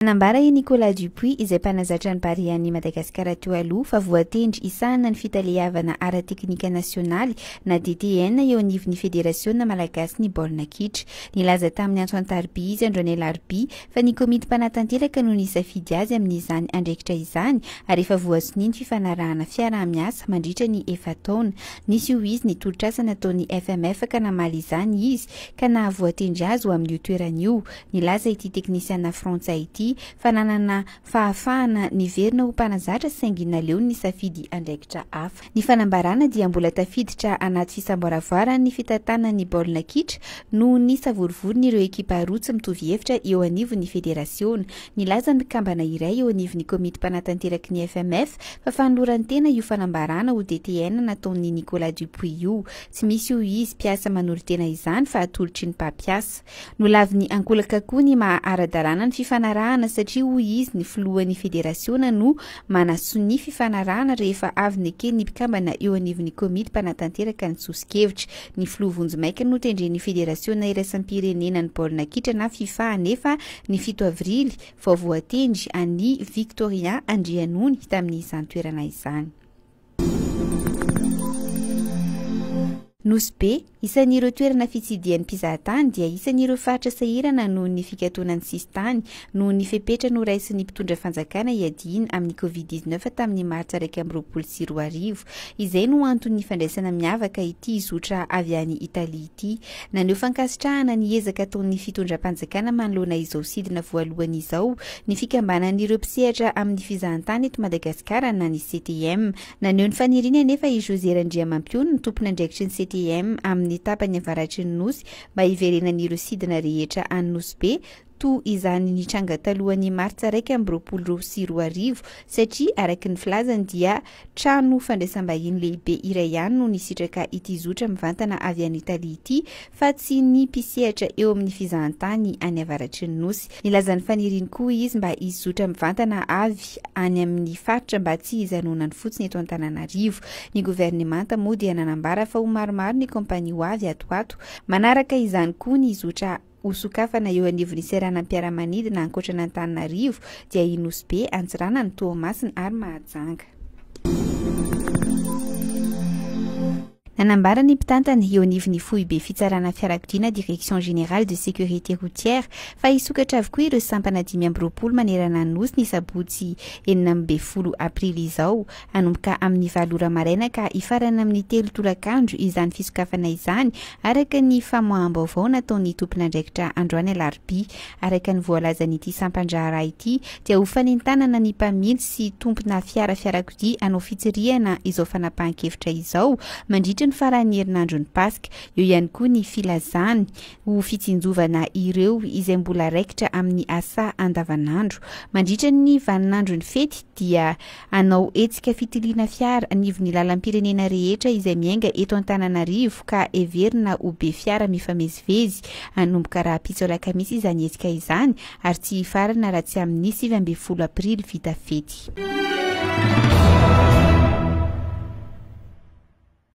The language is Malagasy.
anambara i nicolas dupuis izay mpanazatra ny barean'ny madagasikara teo aloa fa voatendry isahana ny fitaleavana ara teknika nasionaly na dt eoanivyny fedérasioa malagasi ny baolna kitra ni laza tamin'ny antso antarbi izy andronylarby fa ny komidy mpanatantelaka noho n isafidy azy amin''izany andraikitra izany ary efa voasoni ny fifanarahana fiara amiyasa mandritra ny efatana nisy o izy ny tolotr asanataony fmf ka namaly izany izy ka naavoatendry azy oamin'n'io toeran'io ni laza ity teknisiana frantsay iy fananana fahafahana ny verina ho mpanazatra sainginaleo ny safidy andraikitra hafa ny fanambarana dia mbola tafiditra anaty fisamboravoara ny fitatanany baolna kitra noho ny savorivorynyireo ekipa rotsy mitovyhevitra eo anivon'ny federasiona ny laza mikambana iray eo anivon'ny komity mpanatanterakyny fmf fafanlorantena io fanambarana o dt nataon'ny nicolas dupuis ou tsy misy io izy mpiasa manolontena izany fa hatolotry ny mpampiasa no lavin'ny akolaka koa ny maharadarana ny fifanaraha na satria hoy izy ny filoan'ny fedérationa no manaso ny fifanarana rehefa avy neke ny mpikambana eo anivon'ny komidy mpanatanteraka ny sosikevitra ny filoa vonjy maika no tendren'ni fedérasiona iraisanmpirenena ny baol nakitra na fifahanefa ny fito avrily vaovaoatendry any victorian andrianony tamin'n'izany toerana izany nosy be isan'n'ireo toerana fitsidian'ny -izahatanydi isan'ireo fatrasahina nohony fikatonany sistany nohonepetra noas'nymiondraaa amcovidt'akyszay oanya iy izo nitaliy naneo fankasitrhana nyezaktyraony kbanan'ireosehtr ayizahntay emadagasarnay ctm naneo nyfanirinanefa ijoeradriampionno topony andraikitryny ctm ny tapa ny avaratry ny nosy mba hiverenany irosidina rehetra anynosy be izanynitrangataloan'nyats raiky ro sy ri saa yy iaiyehie iay ao niraka it zotra antanaaantali ity fa sy ny stra eo amin'ny fizantany ay ratrynsynlazan'nyfaniriny koa izy mba izotra ivantana ay any amin'ny faritra mba tsy izanonany fotsinytoantanan'arivo ny gvernentoinaabarahaaoaaakykonra hosokafana eo anivonyisyarahana ampiaramanidi na ankotrana antaninarivo dia inosy be anjorana ny toamasina ary mahajanga nanambara ny mpitantany eonivyny foy be fitsarana fiarakodi na direction générale de sécurité routière fa isokatra avykoa ireok aana aminnyteoookano zany fisokafana izany aakanynaknyzanyysampanaay o fanntanana ny mpamily sy tompona fiarafiarakoi anao fitiriana izao fanapahnkevitra izao mandritra nfarahany herinandro ny paska eo ihany koa ny filazany ho fitsinjovana ireo izay mbola raikitra amin'ny asa andavan'andro mandritra ny vaninandrony fety dia anao etsika fitiliana fiara anivy ny lalampirenena rehetra izay miainga eto antanana rivo ka everina obe fiara mifamezivezy anombokaraha pitso laka mihisy izany etsika izany ary tsy farana raha tsy amin'nisy vmbe folo aprily vita fety